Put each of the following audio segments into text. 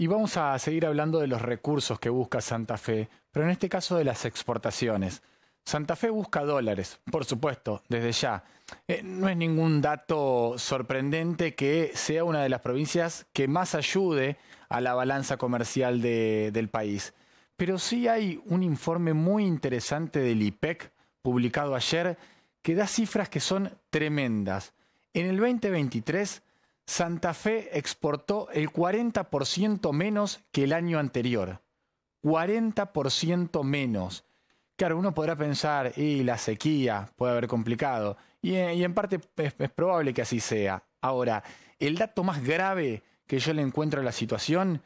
Y vamos a seguir hablando de los recursos que busca Santa Fe, pero en este caso de las exportaciones. Santa Fe busca dólares, por supuesto, desde ya. Eh, no es ningún dato sorprendente que sea una de las provincias que más ayude a la balanza comercial del país. Pero sí hay un informe muy interesante del IPEC, publicado ayer, que da cifras que son tremendas. En el 2023, Santa Fe exportó el 40% menos que el año anterior. 40% menos. Claro, uno podrá pensar, y la sequía puede haber complicado, y, en parte es, probable que así sea. Ahora, el dato más grave que yo le encuentro a la situación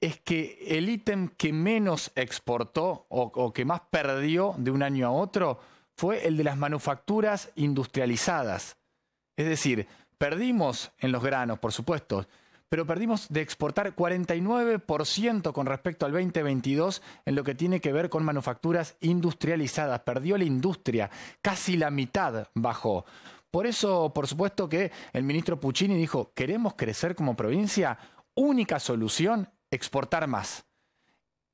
es que el ítem que menos exportó o que más perdió de un año a otro fue el de las manufacturas industrializadas. Es decir, Perdimos en los granos, por supuesto, pero perdimos de exportar 49% con respecto al 2022 en lo que tiene que ver con manufacturas industrializadas. Perdió la industria, casi la mitad bajó. Por eso, por supuesto que el ministro Puccini dijo, queremos crecer como provincia, única solución, exportar más.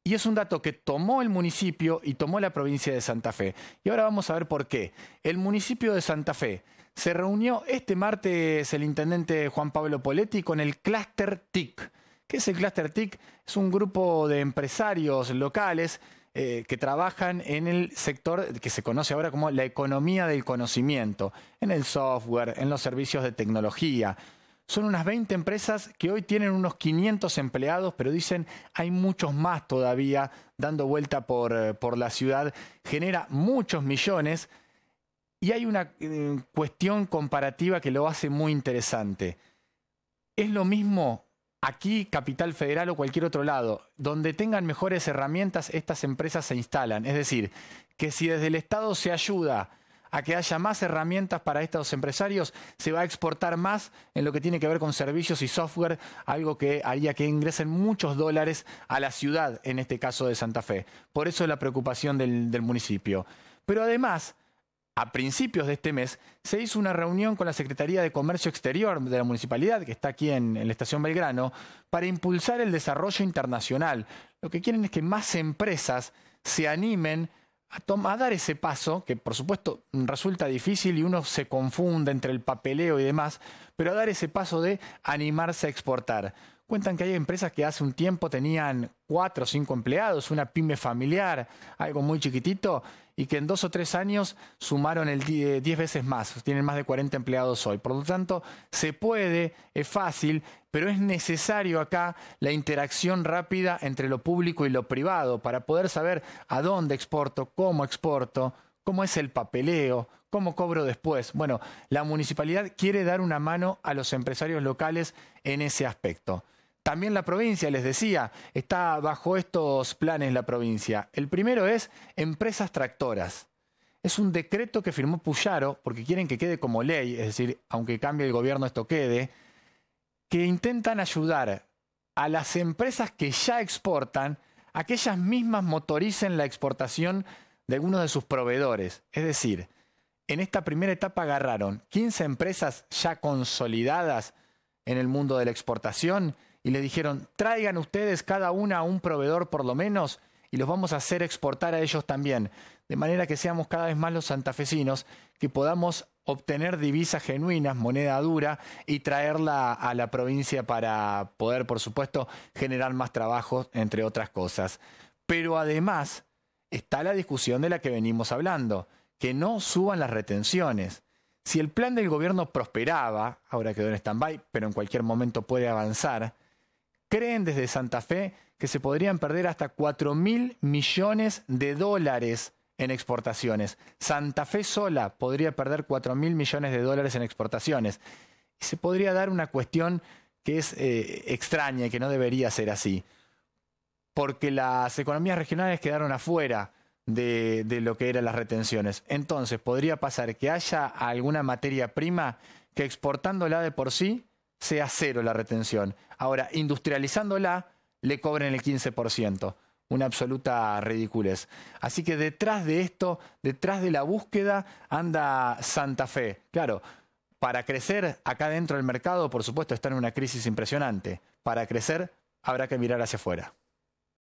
Y es un dato que tomó el municipio y tomó la provincia de Santa Fe. Y ahora vamos a ver por qué. El municipio de Santa Fe se reunió este martes el intendente Juan Pablo Poletti con el Cluster TIC. ¿Qué es el Cluster TIC? Es un grupo de empresarios locales eh, que trabajan en el sector que se conoce ahora como la economía del conocimiento, en el software, en los servicios de tecnología son unas 20 empresas que hoy tienen unos 500 empleados, pero dicen hay muchos más todavía dando vuelta por, eh, por la ciudad, genera muchos millones y hay una eh, cuestión comparativa que lo hace muy interesante. Es lo mismo aquí, Capital Federal o cualquier otro lado, donde tengan mejores herramientas, estas empresas se instalan. Es decir, que si desde el Estado se ayuda, a que haya más herramientas para estos empresarios, se va a exportar más en lo que tiene que ver con servicios y software, algo que haría que ingresen muchos dólares a la ciudad, en este caso de Santa Fe. Por eso es la preocupación del, municipio. Pero además, a principios de este mes se hizo una reunión con la Secretaría de Comercio Exterior de la Municipalidad, que está aquí en, la Estación Belgrano, para impulsar el desarrollo internacional. Lo que quieren es que más empresas se animen a, dar ese paso, que por supuesto resulta difícil y uno se confunde entre el papeleo y demás, pero a dar ese paso de animarse a exportar. Cuentan que hay empresas que hace un tiempo tenían cuatro o cinco empleados, una pyme familiar, algo muy chiquitito, y que en dos o tres años sumaron el 10 eh, veces más, tienen más de 40 empleados hoy. Por lo tanto, se puede, es fácil, pero es necesario acá la interacción rápida entre lo público y lo privado para poder saber a dónde exporto, cómo exporto, cómo es el papeleo, cómo cobro después. Bueno, la municipalidad quiere dar una mano a los empresarios locales en ese aspecto. También la provincia, les decía, está bajo estos planes la provincia. El primero es empresas tractoras. Es un decreto que firmó Puyaro, porque quieren que quede como ley, es decir, aunque cambie el gobierno esto quede, que intentan ayudar a las empresas que ya exportan, aquellas mismas motoricen la exportación de algunos de sus proveedores. Es decir, en esta primera etapa agarraron 15 empresas ya consolidadas en el mundo de la exportación y le dijeron, traigan ustedes cada una a un proveedor por lo menos y los vamos a hacer exportar a ellos también, de manera que seamos cada vez más los santafesinos, que podamos obtener divisas genuinas, moneda dura, y traerla a la provincia para poder, por supuesto, generar más trabajo, entre otras cosas. Pero además está la discusión de la que venimos hablando, que no suban las retenciones. Si el plan del gobierno prosperaba, ahora quedó en stand-by, pero en cualquier momento puede avanzar, creen desde Santa Fe que se podrían perder hasta 4 mil millones de dólares en exportaciones. Santa Fe sola podría perder 4 mil millones de dólares en exportaciones. Y se podría dar una cuestión que es eh, extraña y que no debería ser así. Porque las economías regionales quedaron afuera de lo que eran las retenciones. Entonces, podría pasar que haya alguna materia prima que exportándola de por sí sea cero la retención. Ahora, industrializándola, le cobren el 15%. Una absoluta ridiculez. Así que detrás de esto, detrás de la búsqueda, anda Santa Fe. Claro, para crecer acá dentro del mercado, por supuesto, está en una crisis impresionante. Para crecer, habrá que mirar hacia afuera.